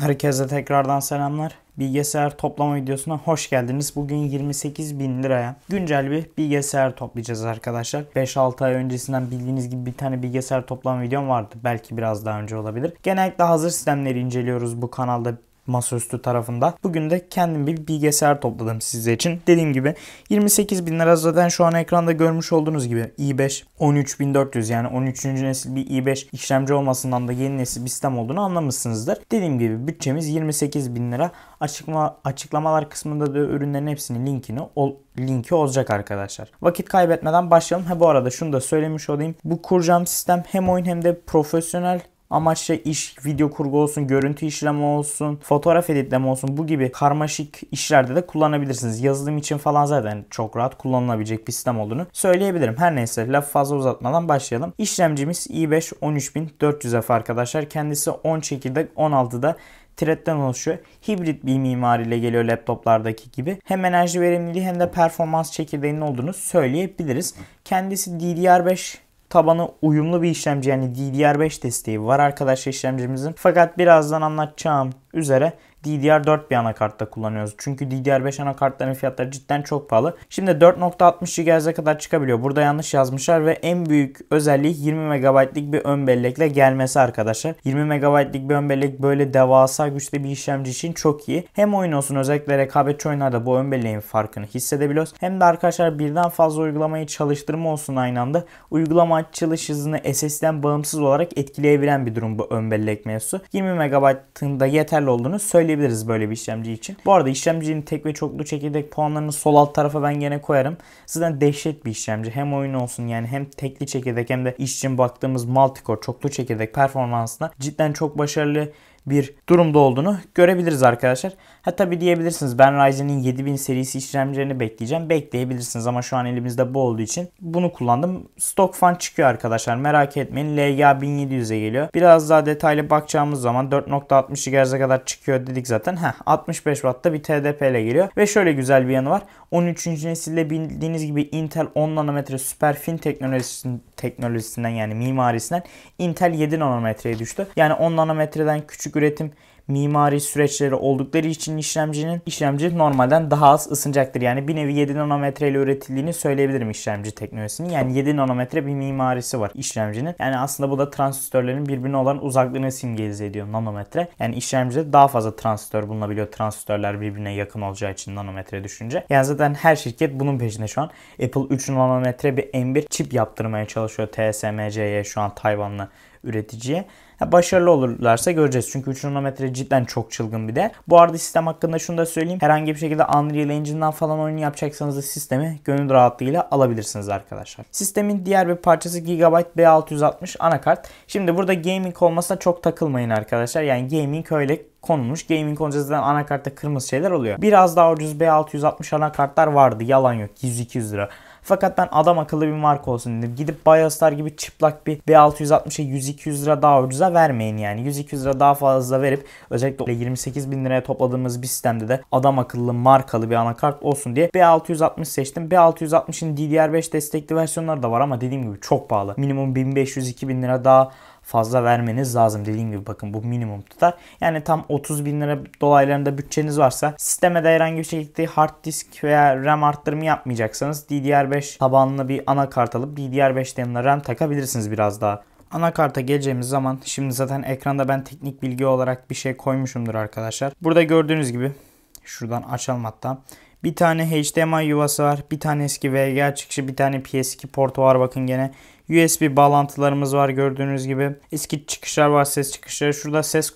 Herkese tekrardan selamlar. Bilgisayar toplama videosuna hoş geldiniz. Bugün 28 bin liraya güncel bir bilgisayar toplayacağız arkadaşlar. 5-6 ay öncesinden bildiğiniz gibi bir tane bilgisayar toplama videom vardı. Belki biraz daha önce olabilir. Genellikle hazır sistemleri inceliyoruz bu kanalda masaüstü tarafında. Bugün de kendim bir bilgisayar topladım sizler için. Dediğim gibi 28 bin lira zaten şu an ekranda görmüş olduğunuz gibi i5 13400 yani 13. nesil bir i5 işlemci olmasından da yeni nesil bir sistem olduğunu anlamışsınızdır. Dediğim gibi bütçemiz 28 bin lira. Açıklama, açıklamalar kısmında da ürünlerin hepsinin linkini ol, linki olacak arkadaşlar. Vakit kaybetmeden başlayalım. Ha bu arada şunu da söylemiş olayım. Bu kuracağım sistem hem oyun hem de profesyonel amaçla iş, video kurgu olsun, görüntü işleme olsun, fotoğraf editleme olsun bu gibi karmaşık işlerde de kullanabilirsiniz. Yazılım için falan zaten çok rahat kullanılabilecek bir sistem olduğunu söyleyebilirim. Her neyse laf fazla uzatmadan başlayalım. İşlemcimiz i5 13400F arkadaşlar. Kendisi 10 çekirdek 16'da thread'den oluşuyor. Hibrit bir mimariyle geliyor laptoplardaki gibi. Hem enerji verimliliği hem de performans çekirdeğinin olduğunu söyleyebiliriz. Kendisi DDR5 tabanı uyumlu bir işlemci yani DDR5 desteği var arkadaşlar işlemcimizin. Fakat birazdan anlatacağım üzere DDR4 bir anakartta kullanıyoruz. Çünkü DDR5 anakartların fiyatları cidden çok pahalı. Şimdi 4.60 GHz'e kadar çıkabiliyor. Burada yanlış yazmışlar ve en büyük özelliği 20 MB'lik bir ön bellekle gelmesi arkadaşlar. 20 MB'lik bir ön bellek böyle devasa güçlü bir işlemci için çok iyi. Hem oyun olsun özellikle rekabetçi oyunlarda bu ön belleğin farkını hissedebiliyoruz. Hem de arkadaşlar birden fazla uygulamayı çalıştırma olsun aynı anda. Uygulama açılış hızını SSD'den bağımsız olarak etkileyebilen bir durum bu ön bellek mevzusu. 20 MB'ın da yeterli olduğunu söyleyebilirim diyebiliriz böyle bir işlemci için. Bu arada işlemcinin tek ve çoklu çekirdek puanlarını sol alt tarafa ben gene koyarım. Zaten dehşet bir işlemci. Hem oyun olsun yani hem tekli çekirdek hem de iş için baktığımız multicore çoklu çekirdek performansında cidden çok başarılı bir durumda olduğunu görebiliriz arkadaşlar. Ha tabii diyebilirsiniz ben Ryzen'in 7000 serisi işlemcilerini bekleyeceğim. Bekleyebilirsiniz ama şu an elimizde bu olduğu için bunu kullandım. Stock fan çıkıyor arkadaşlar merak etmeyin. LGA 1700'e geliyor. Biraz daha detaylı bakacağımız zaman 4.60 GHz'e kadar çıkıyor dedik zaten. Heh 65 Watt'ta bir TDP ile geliyor. Ve şöyle güzel bir yanı var. 13. nesilde bildiğiniz gibi Intel 10 nanometre Superfin teknolojisinden, teknolojisinden yani mimarisinden Intel 7 nanometreye düştü. Yani 10 nanometreden küçük üretim mimari süreçleri oldukları için işlemcinin işlemci normalden daha az ısınacaktır. Yani bir nevi 7 nanometre ile üretildiğini söyleyebilirim işlemci teknolojisinin. Yani 7 nanometre bir mimarisi var işlemcinin. Yani aslında bu da transistörlerin birbirine olan uzaklığını simgelize ediyor nanometre. Yani işlemcide daha fazla transistör bulunabiliyor. Transistörler birbirine yakın olacağı için nanometre düşünce. Yani zaten her şirket bunun peşinde şu an. Apple 3 nanometre bir M1 çip yaptırmaya çalışıyor TSMC'ye şu an Tayvanlı üreticiye. başarılı olurlarsa göreceğiz. Çünkü 3 nanometre cidden çok çılgın bir değer. Bu arada sistem hakkında şunu da söyleyeyim. Herhangi bir şekilde Unreal Engine'den falan oyun yapacaksanız da sistemi gönül rahatlığıyla alabilirsiniz arkadaşlar. Sistemin diğer bir parçası Gigabyte B660 anakart. Şimdi burada gaming olmasına çok takılmayın arkadaşlar. Yani gaming öyle konulmuş. Gaming konusunda anakartta kırmızı şeyler oluyor. Biraz daha ucuz B660 anakartlar vardı. Yalan yok. 100-200 lira. Fakat ben adam akıllı bir marka olsun dedim. Gidip Biostar gibi çıplak bir B660'a 100-200 lira daha ucuza vermeyin yani. 100-200 lira daha fazla verip özellikle 28 bin liraya topladığımız bir sistemde de adam akıllı markalı bir anakart olsun diye B660 seçtim. B660'ın DDR5 destekli versiyonları da var ama dediğim gibi çok pahalı. Minimum 1500-2000 lira daha fazla vermeniz lazım. Dediğim gibi bakın bu minimum tutar. Yani tam 30 bin lira dolaylarında bütçeniz varsa sisteme de herhangi bir şekilde hard disk veya RAM arttırımı yapmayacaksanız DDR5 tabanlı bir anakart alıp DDR5 yanına RAM takabilirsiniz biraz daha. Anakarta geleceğimiz zaman şimdi zaten ekranda ben teknik bilgi olarak bir şey koymuşumdur arkadaşlar. Burada gördüğünüz gibi şuradan açalım hatta. Bir tane HDMI yuvası var. Bir tane eski VGA çıkışı, bir tane PS2 portu var bakın gene. USB bağlantılarımız var gördüğünüz gibi. Eski çıkışlar var ses çıkışları. Şurada ses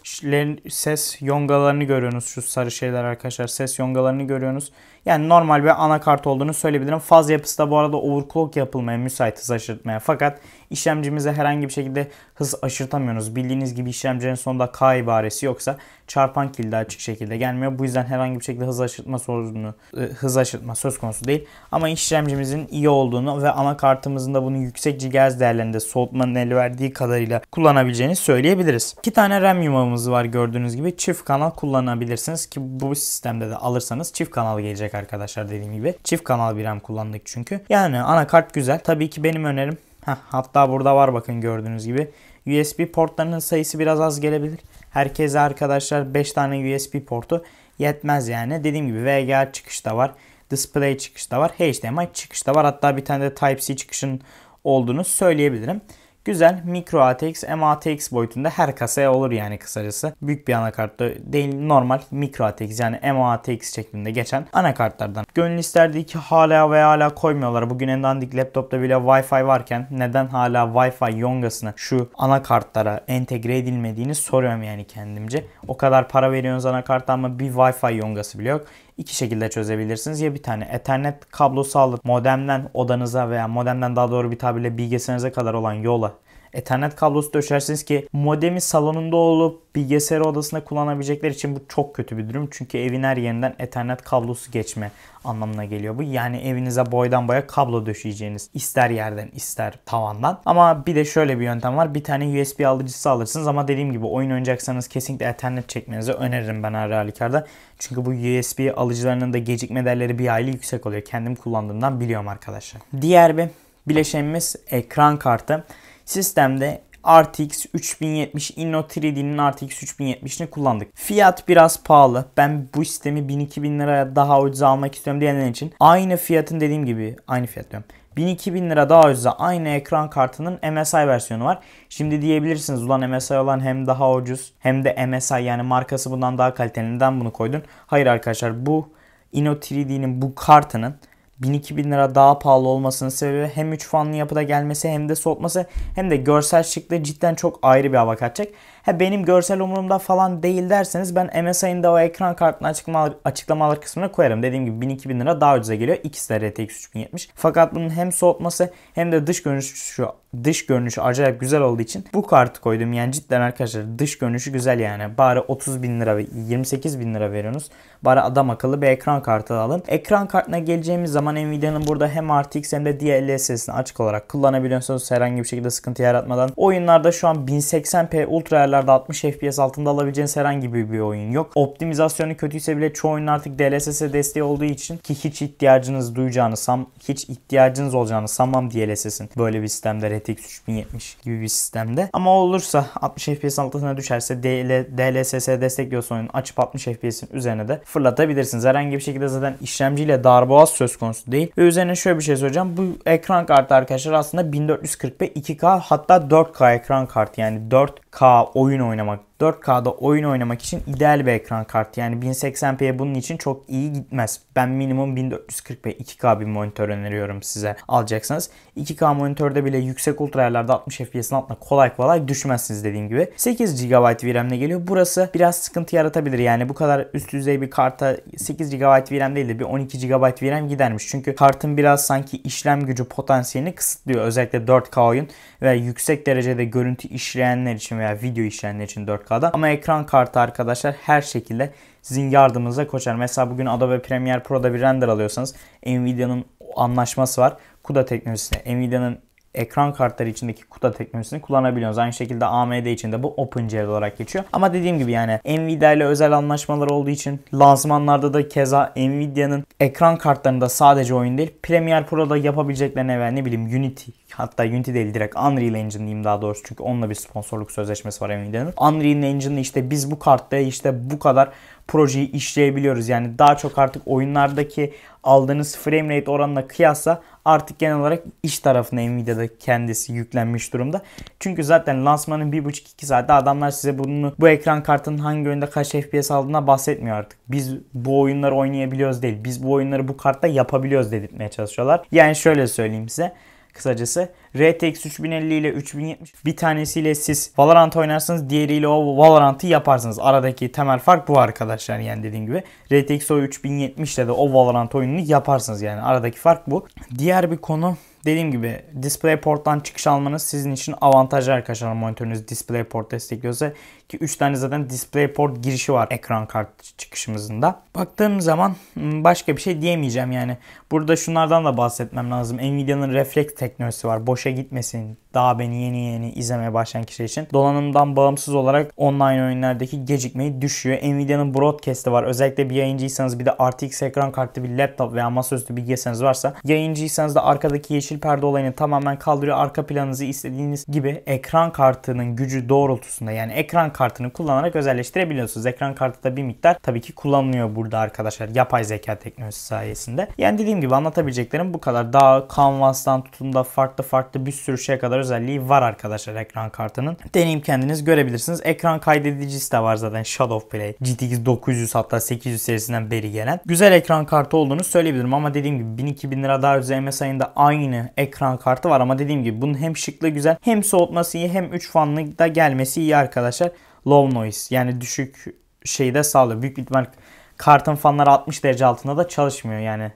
ses yongalarını görüyorsunuz. Şu sarı şeyler arkadaşlar. Ses yongalarını görüyorsunuz. Yani normal bir anakart olduğunu söyleyebilirim. Faz yapısı da bu arada overclock yapılmaya müsait hız aşırtmaya. Fakat işlemcimize herhangi bir şekilde hız aşırtamıyoruz. Bildiğiniz gibi işlemcinin sonunda K ibaresi yoksa çarpan kilde açık şekilde gelmiyor. Bu yüzden herhangi bir şekilde hız aşırtma sorunu, e, hız aşırtma söz konusu değil. Ama işlemcimizin iyi olduğunu ve anakartımızın da bunu yüksek GHz değerlerinde soğutmanın el verdiği kadarıyla kullanabileceğini söyleyebiliriz. İki tane RAM yumağımız var gördüğünüz gibi. Çift kanal kullanabilirsiniz ki bu sistemde de alırsanız çift kanal gelecek gelecek arkadaşlar dediğim gibi. Çift kanal bir RAM kullandık çünkü. Yani anakart güzel. Tabii ki benim önerim Heh, hatta burada var bakın gördüğünüz gibi. USB portlarının sayısı biraz az gelebilir. Herkese arkadaşlar 5 tane USB portu yetmez yani. Dediğim gibi VGA çıkış da var. Display çıkış da var. HDMI çıkış da var. Hatta bir tane de Type-C çıkışın olduğunu söyleyebilirim. Güzel mikro ATX, MATX boyutunda her kasaya olur yani kısacası. Büyük bir anakartta değil normal mikro ATX yani MATX şeklinde geçen anakartlardan. Gönül isterdi ki hala ve hala koymuyorlar. Bugün en dandik laptopta bile Wi-Fi varken neden hala Wi-Fi yongasını şu anakartlara entegre edilmediğini soruyorum yani kendimce. O kadar para veriyorsunuz anakarta ama bir Wi-Fi yongası bile yok iki şekilde çözebilirsiniz. Ya bir tane Ethernet kablosu alıp modemden odanıza veya modemden daha doğru bir tabirle bilgisayarınıza kadar olan yola Ethernet kablosu döşersiniz ki modemi salonunda olup bilgisayar odasında kullanabilecekler için bu çok kötü bir durum. Çünkü evin her yerinden Ethernet kablosu geçme anlamına geliyor bu. Yani evinize boydan boya kablo döşeyeceğiniz ister yerden ister tavandan. Ama bir de şöyle bir yöntem var. Bir tane USB alıcısı alırsınız ama dediğim gibi oyun oynayacaksanız kesinlikle Ethernet çekmenizi öneririm ben her halükarda. Çünkü bu USB alıcılarının da gecikme değerleri bir aile yüksek oluyor. Kendim kullandığımdan biliyorum arkadaşlar. Diğer bir bileşenimiz ekran kartı. Sistemde RTX 3070 Inno 3D'nin RTX 3070'ini kullandık. Fiyat biraz pahalı. Ben bu sistemi 1000-2000 liraya daha ucuz almak istiyorum diyenler için aynı fiyatın dediğim gibi aynı fiyat diyorum. 1000-2000 lira daha ucuza aynı ekran kartının MSI versiyonu var. Şimdi diyebilirsiniz ulan MSI olan hem daha ucuz hem de MSI yani markası bundan daha kaliteli. Neden bunu koydun? Hayır arkadaşlar bu Inno 3D'nin bu kartının 1000-2000 lira daha pahalı olmasının sebebi hem 3 fanlı yapıda gelmesi hem de soğutması hem de görsel şıklığı cidden çok ayrı bir hava katacak ha benim görsel umurumda falan değil derseniz ben MSI'nin de o ekran kartını açıklamalar, açıklamalar kısmına koyarım. Dediğim gibi 1000-2000 lira daha ucuza geliyor. de RTX 3070. Fakat bunun hem soğutması hem de dış görünüşü dış görünüşü acayip güzel olduğu için bu kartı koydum. Yani cidden arkadaşlar dış görünüşü güzel yani. Bari 30 bin lira 28 bin lira veriyorsunuz. Bari adam akıllı bir ekran kartı alın. Ekran kartına geleceğimiz zaman Nvidia'nın burada hem RTX hem de DLSS'ini açık olarak kullanabiliyorsunuz. Herhangi bir şekilde sıkıntı yaratmadan. Oyunlarda şu an 1080p Ultra görüntülerde 60 FPS altında alabileceğiniz herhangi bir, bir oyun yok. Optimizasyonu kötüyse bile çoğu oyun artık DLSS desteği olduğu için ki hiç ihtiyacınız duyacağını sam hiç ihtiyacınız olacağını sanmam DLSS'in böyle bir sistemde RTX 3070 gibi bir sistemde. Ama olursa 60 FPS altına düşerse DL, DLSS destekliyorsa oyun açıp 60 FPS'in üzerine de fırlatabilirsiniz. Herhangi bir şekilde zaten işlemciyle darboğaz söz konusu değil. Ve üzerine şöyle bir şey söyleyeceğim. Bu ekran kartı arkadaşlar aslında 1440p 2K hatta 4K ekran kartı yani 4 K oyun oynamak 4K'da oyun oynamak için ideal bir ekran kartı. Yani 1080p'ye bunun için çok iyi gitmez. Ben minimum 1440p 2K bir monitör öneriyorum size alacaksınız. 2K monitörde bile yüksek ultra ayarlarda 60 FPS'in altına kolay kolay düşmezsiniz dediğim gibi. 8 GB VRAM'le geliyor. Burası biraz sıkıntı yaratabilir. Yani bu kadar üst düzey bir karta 8 GB VRAM değil de bir 12 GB VRAM gidermiş. Çünkü kartın biraz sanki işlem gücü potansiyelini kısıtlıyor. Özellikle 4K oyun ve yüksek derecede görüntü işleyenler için veya video işleyenler için 4K dakikada. Ama ekran kartı arkadaşlar her şekilde sizin yardımınıza koşar. Mesela bugün Adobe Premiere Pro'da bir render alıyorsanız Nvidia'nın anlaşması var. CUDA teknolojisine Nvidia'nın ekran kartları içindeki kuta teknolojisini kullanabiliyoruz. Aynı şekilde AMD için de bu OpenGL olarak geçiyor. Ama dediğim gibi yani Nvidia ile özel anlaşmalar olduğu için lansmanlarda da keza Nvidia'nın ekran kartlarında sadece oyun değil Premiere Pro'da yapabileceklerine veya ne bileyim Unity hatta Unity değil direkt Unreal Engine diyeyim daha doğrusu çünkü onunla bir sponsorluk sözleşmesi var Nvidia'nın. Unreal Engine'de işte biz bu kartta işte bu kadar projeyi işleyebiliyoruz. Yani daha çok artık oyunlardaki aldığınız frame rate oranına kıyasla artık genel olarak iş tarafına Nvidia'da kendisi yüklenmiş durumda. Çünkü zaten lansmanın 1.5-2 saatte adamlar size bunu bu ekran kartının hangi oyunda kaç FPS aldığına bahsetmiyor artık. Biz bu oyunları oynayabiliyoruz değil. Biz bu oyunları bu kartta yapabiliyoruz dedirtmeye çalışıyorlar. Yani şöyle söyleyeyim size kısacası. RTX 3050 ile 3070 bir tanesiyle siz Valorant oynarsınız diğeriyle o Valorant'ı yaparsınız. Aradaki temel fark bu arkadaşlar yani dediğim gibi. RTX o 3070 ile de o Valorant oyununu yaparsınız yani aradaki fark bu. Diğer bir konu Dediğim gibi DisplayPort'tan çıkış almanız sizin için avantajlı arkadaşlar monitörünüz DisplayPort destekliyorsa ki 3 tane zaten DisplayPort girişi var ekran kart çıkışımızda. Baktığım zaman hmm, başka bir şey diyemeyeceğim yani. Burada şunlardan da bahsetmem lazım. Nvidia'nın refleks teknolojisi var. Boşa gitmesin. Daha beni yeni yeni izlemeye başlayan kişi için. Donanımdan bağımsız olarak online oyunlardaki gecikmeyi düşüyor. Nvidia'nın broadcast'i var. Özellikle bir yayıncıysanız bir de RTX ekran kartlı bir laptop veya masaüstü bilgisayarınız varsa yayıncıysanız da arkadaki yeşil perde olayını tamamen kaldırıyor. Arka planınızı istediğiniz gibi ekran kartının gücü doğrultusunda yani ekran kartını kullanarak özelleştirebiliyorsunuz. Ekran kartı da bir miktar tabii ki kullanılıyor burada arkadaşlar yapay zeka teknolojisi sayesinde. Yani dediğim gibi anlatabileceklerim bu kadar. Daha Canvas'tan tutun da farklı farklı bir sürü şeye kadar özelliği var arkadaşlar ekran kartının. Deneyim kendiniz görebilirsiniz. Ekran kaydedicisi de var zaten Shadow Play. GTX 900 hatta 800 serisinden beri gelen. Güzel ekran kartı olduğunu söyleyebilirim ama dediğim gibi 1000-2000 lira daha üzeri MSI'nin aynı ekran kartı var ama dediğim gibi bunun hem şıklığı güzel hem soğutması iyi hem 3 fanlı da gelmesi iyi arkadaşlar low noise yani düşük şeyde de sağlıyor. Büyük ihtimal kartın fanları 60 derece altında da çalışmıyor yani.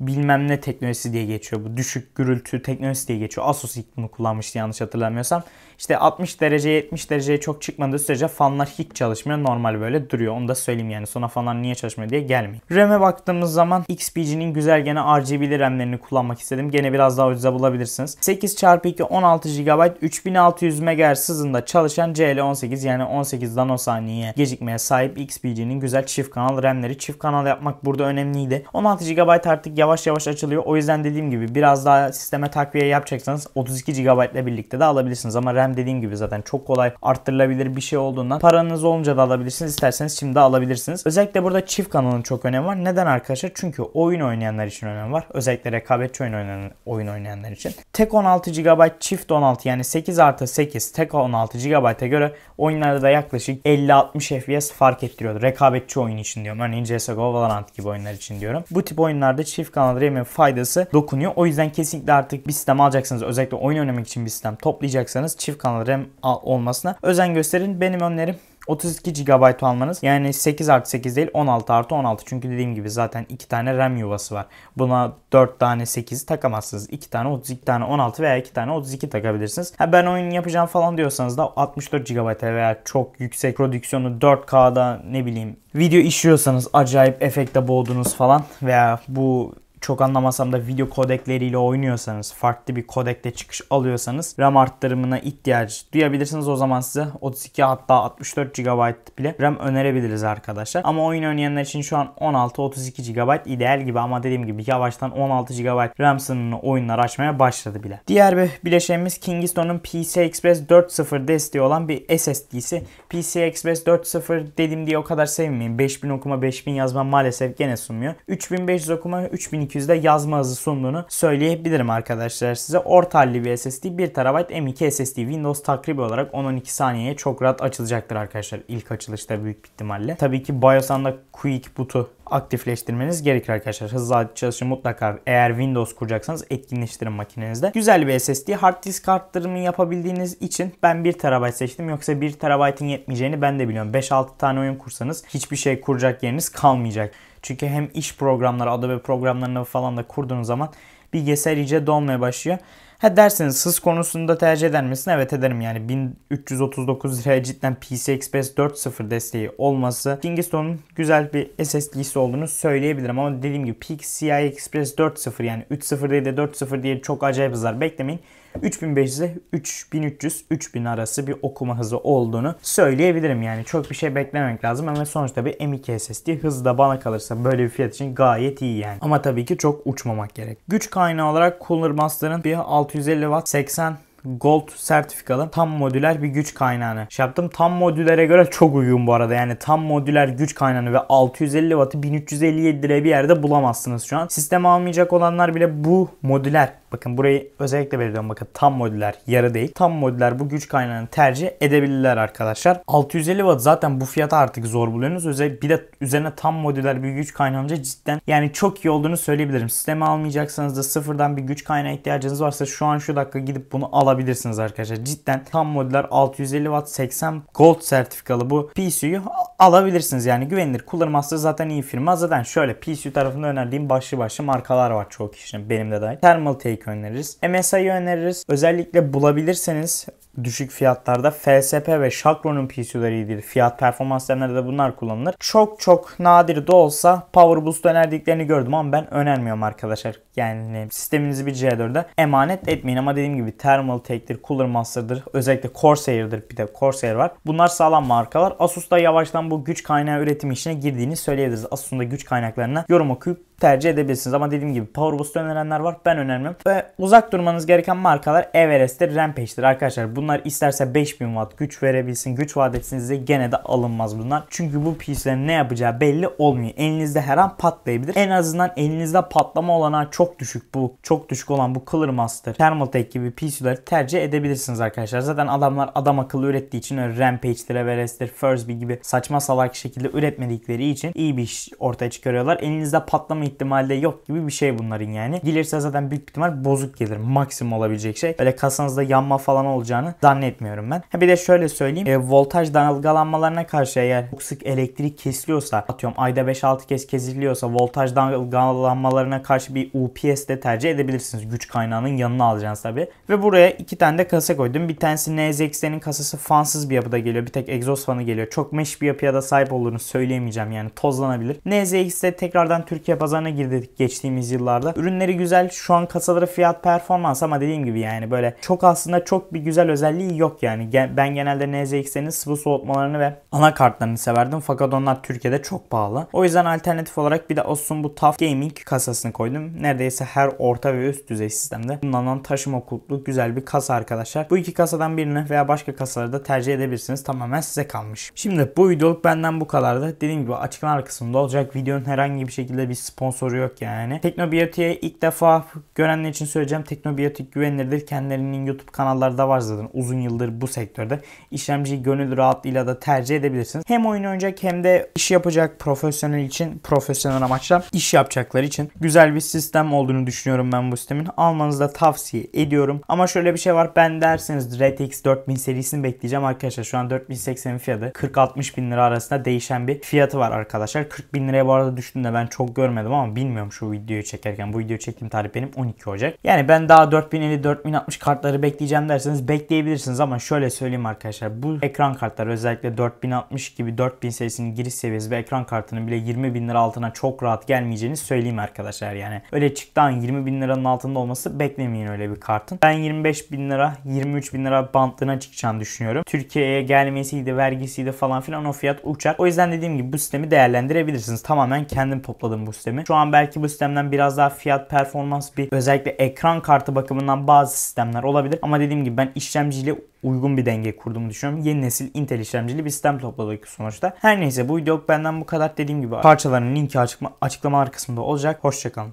Bilmem ne teknolojisi diye geçiyor bu. Düşük gürültü teknolojisi diye geçiyor. Asus ilk bunu kullanmıştı yanlış hatırlamıyorsam. İşte 60 dereceye 70 dereceye çok çıkmadığı sürece fanlar hiç çalışmıyor. Normal böyle duruyor. Onu da söyleyeyim yani. Sonra fanlar niye çalışmıyor diye gelmeyin. RAM'e baktığımız zaman XPG'nin güzel gene RGB'li RAM'lerini kullanmak istedim. Gene biraz daha ucuza bulabilirsiniz. 8x2 16 GB 3600 MHz hızında çalışan CL18 yani 18 nanosaniye gecikmeye sahip XPG'nin güzel çift kanal RAM'leri. Çift kanal yapmak burada önemliydi. 16 GB artık yavaş yavaş açılıyor. O yüzden dediğim gibi biraz daha sisteme takviye yapacaksanız 32 GB ile birlikte de alabilirsiniz ama RAM hem dediğim gibi zaten çok kolay arttırılabilir bir şey olduğundan paranız olunca da alabilirsiniz. isterseniz şimdi de alabilirsiniz. Özellikle burada çift kanalın çok önemi var. Neden arkadaşlar? Çünkü oyun oynayanlar için önemi var. Özellikle rekabetçi oyun, oynayan, oyun oynayanlar için. Tek 16 GB çift 16 yani 8 artı 8 tek 16 GB'a göre oyunlarda da yaklaşık 50-60 FPS fark ettiriyordu. Rekabetçi oyun için diyorum. Örneğin CSGO, Valorant gibi oyunlar için diyorum. Bu tip oyunlarda çift kanal RAM'in faydası dokunuyor. O yüzden kesinlikle artık bir sistem alacaksınız. Özellikle oyun oynamak için bir sistem toplayacaksanız çift kanal RAM olmasına özen gösterin. Benim önerim 32 GB almanız yani 8 artı 8 değil 16 artı 16 çünkü dediğim gibi zaten 2 tane RAM yuvası var. Buna 4 tane 8 takamazsınız. 2 tane 32 tane 16 veya 2 tane 32 takabilirsiniz. Ha ben oyun yapacağım falan diyorsanız da 64 GB veya çok yüksek prodüksiyonu 4K'da ne bileyim video işliyorsanız acayip efekte boğdunuz falan veya bu çok anlamasam da video kodekleriyle oynuyorsanız, farklı bir kodekle çıkış alıyorsanız RAM arttırımına ihtiyaç duyabilirsiniz. O zaman size 32 hatta 64 GB bile RAM önerebiliriz arkadaşlar. Ama oyun oynayanlar için şu an 16-32 GB ideal gibi ama dediğim gibi yavaştan 16 GB RAM sınırını oyunlar açmaya başladı bile. Diğer bir bileşenimiz Kingston'un PC Express 4.0 desteği olan bir SSD'si. PC Express 4.0 dedim diye o kadar sevmeyin. 5000 okuma 5000 yazma maalesef gene sunmuyor. 3500 okuma 3200 3200'de yazma hızı sunduğunu söyleyebilirim arkadaşlar size. Orta halli bir SSD 1 TB M2 SSD Windows takribi olarak 10-12 saniyeye çok rahat açılacaktır arkadaşlar. İlk açılışta büyük ihtimalle. Tabii ki BIOS'tan Quick Boot'u aktifleştirmeniz gerekir arkadaşlar. Hızlı çalışır mutlaka eğer Windows kuracaksanız etkinleştirin makinenizde. Güzel bir SSD hard disk arttırımı yapabildiğiniz için ben 1 TB seçtim. Yoksa 1 TB'in yetmeyeceğini ben de biliyorum. 5-6 tane oyun kursanız hiçbir şey kuracak yeriniz kalmayacak. Çünkü hem iş programları, Adobe programlarını falan da kurduğunuz zaman bilgisayar iyice dolmaya başlıyor. Ha derseniz hız konusunda tercih eder misin? Evet ederim yani 1339 liraya cidden PC Express 4.0 desteği olması Kingston'un güzel bir SSD'si olduğunu söyleyebilirim ama dediğim gibi PCI Express 4.0 yani 3.0 değil de 4.0 diye çok acayip hızlar beklemeyin. 3500'e 3300 3000 arası bir okuma hızı olduğunu söyleyebilirim yani. Çok bir şey beklememek lazım ama sonuçta bir M2 SSD hızı da bana kalırsa böyle bir fiyat için gayet iyi yani. Ama tabii ki çok uçmamak gerek. Güç kaynağı olarak Cooler Master'ın bir 650 Watt 80 Gold sertifikalı tam modüler bir güç kaynağını şey yaptım. Tam modülere göre çok uygun bu arada. Yani tam modüler güç kaynağını ve 650 Watt'ı 1357 liraya bir yerde bulamazsınız şu an. Sistem almayacak olanlar bile bu modüler Bakın burayı özellikle belirliyorum. Bakın tam modüler yarı değil. Tam modüler bu güç kaynağını tercih edebilirler arkadaşlar. 650 Watt zaten bu fiyata artık zor buluyorsunuz. Özellikle bir de üzerine tam modüler bir güç kaynağınca cidden yani çok iyi olduğunu söyleyebilirim. Sisteme almayacaksanız da sıfırdan bir güç kaynağı ihtiyacınız varsa şu an şu dakika gidip bunu alabilirsiniz alabilirsiniz arkadaşlar. Cidden tam modeller 650 Watt 80 Gold sertifikalı bu PSU'yu alabilirsiniz. Yani güvenilir kullanılması zaten iyi firma. Zaten şöyle PSU tarafında önerdiğim başlı başlı markalar var çoğu kişinin. Benim de dahil. Thermaltake öneririz. MSI öneririz. Özellikle bulabilirseniz düşük fiyatlarda FSP ve Chakron'un PCU'ları iyidir. Fiyat performans sistemlerde de bunlar kullanılır. Çok çok nadir de olsa Power Boost önerdiklerini gördüm ama ben önermiyorum arkadaşlar. Yani sisteminizi bir C4'e emanet etmeyin ama dediğim gibi Thermal Take'dir, Cooler Master'dır, özellikle Corsair'dir bir de Corsair var. Bunlar sağlam markalar. Asus da yavaştan bu güç kaynağı üretimi işine girdiğini söyleyebiliriz. Asus'un da güç kaynaklarına yorum okuyup tercih edebilirsiniz. Ama dediğim gibi Power Boost önerenler var. Ben önermem. Ve uzak durmanız gereken markalar Everest'tir, Rampage'tir arkadaşlar. Bunlar isterse 5000 watt güç verebilsin, güç vaat etsin size gene de alınmaz bunlar. Çünkü bu piece'lerin ne yapacağı belli olmuyor. Elinizde her an patlayabilir. En azından elinizde patlama olana çok düşük bu. Çok düşük olan bu Clear Master, Thermaltake gibi PC'leri tercih edebilirsiniz arkadaşlar. Zaten adamlar adam akıllı ürettiği için öyle Rampage'dir, Everest'tir, Fursby gibi saçma salak şekilde üretmedikleri için iyi bir iş ortaya çıkarıyorlar. Elinizde patlama ihtimalle yok gibi bir şey bunların yani. Gelirse zaten büyük ihtimal bozuk gelir. Maksimum olabilecek şey. Böyle kasanızda yanma falan olacağını zannetmiyorum ben. Ha bir de şöyle söyleyeyim. E, voltaj dalgalanmalarına karşı eğer çok sık elektrik kesiliyorsa atıyorum ayda 5-6 kez kesiliyorsa voltaj dalgalanmalarına karşı bir UPS de tercih edebilirsiniz. Güç kaynağının yanına alacaksınız tabi. Ve buraya iki tane de kasa koydum. Bir tanesi NZX'lerin kasası fansız bir yapıda geliyor. Bir tek egzoz fanı geliyor. Çok meş bir yapıya da sahip olduğunu söyleyemeyeceğim yani tozlanabilir. NZX'de tekrardan Türkiye pazarına pazarına girdik geçtiğimiz yıllarda. Ürünleri güzel. Şu an kasaları fiyat performans ama dediğim gibi yani böyle çok aslında çok bir güzel özelliği yok yani. Ben genelde NZX'lerin sıvı soğutmalarını ve anakartlarını severdim. Fakat onlar Türkiye'de çok pahalı. O yüzden alternatif olarak bir de Asus'un bu Tough Gaming kasasını koydum. Neredeyse her orta ve üst düzey sistemde kullanılan taşıma kulplu güzel bir kasa arkadaşlar. Bu iki kasadan birini veya başka kasaları da tercih edebilirsiniz. Tamamen size kalmış. Şimdi bu videoluk benden bu kadardı. Dediğim gibi açıklama kısmında olacak. Videonun herhangi bir şekilde bir sponsor sponsoru yok yani. Teknobiyotik'e ilk defa görenler için söyleyeceğim. Teknobiyotik güvenilirdir. Kendilerinin YouTube kanalları da var zaten uzun yıldır bu sektörde. İşlemciyi gönül rahatlığıyla da tercih edebilirsiniz. Hem oyun oynayacak hem de iş yapacak profesyonel için, profesyonel amaçla iş yapacaklar için güzel bir sistem olduğunu düşünüyorum ben bu sistemin. Almanızı da tavsiye ediyorum. Ama şöyle bir şey var. Ben derseniz RTX 4000 serisini bekleyeceğim arkadaşlar. Şu an 4080 fiyatı 40-60 bin lira arasında değişen bir fiyatı var arkadaşlar. 40 bin liraya bu arada düştüğünde ben çok görmedim ama ama bilmiyorum şu videoyu çekerken. Bu videoyu çektiğim tarih benim 12 Ocak. Yani ben daha 4050 4060 kartları bekleyeceğim derseniz bekleyebilirsiniz ama şöyle söyleyeyim arkadaşlar. Bu ekran kartları özellikle 4060 gibi 4000 serisinin giriş seviyesi ve ekran kartının bile 20 bin lira altına çok rahat gelmeyeceğini söyleyeyim arkadaşlar yani. Öyle çıktan 20 bin liranın altında olması beklemeyin öyle bir kartın. Ben 25 bin lira 23 bin lira bandına çıkacağını düşünüyorum. Türkiye'ye gelmesiydi vergisiydi falan filan o fiyat uçak. O yüzden dediğim gibi bu sistemi değerlendirebilirsiniz. Tamamen kendim topladım bu sistemi sistemi. Şu an belki bu sistemden biraz daha fiyat performans bir özellikle ekran kartı bakımından bazı sistemler olabilir. Ama dediğim gibi ben işlemciyle uygun bir denge kurduğumu düşünüyorum. Yeni nesil Intel işlemcili bir sistem topladık sonuçta. Her neyse bu video benden bu kadar. Dediğim gibi parçaların linki açıklamalar kısmında olacak. Hoşçakalın.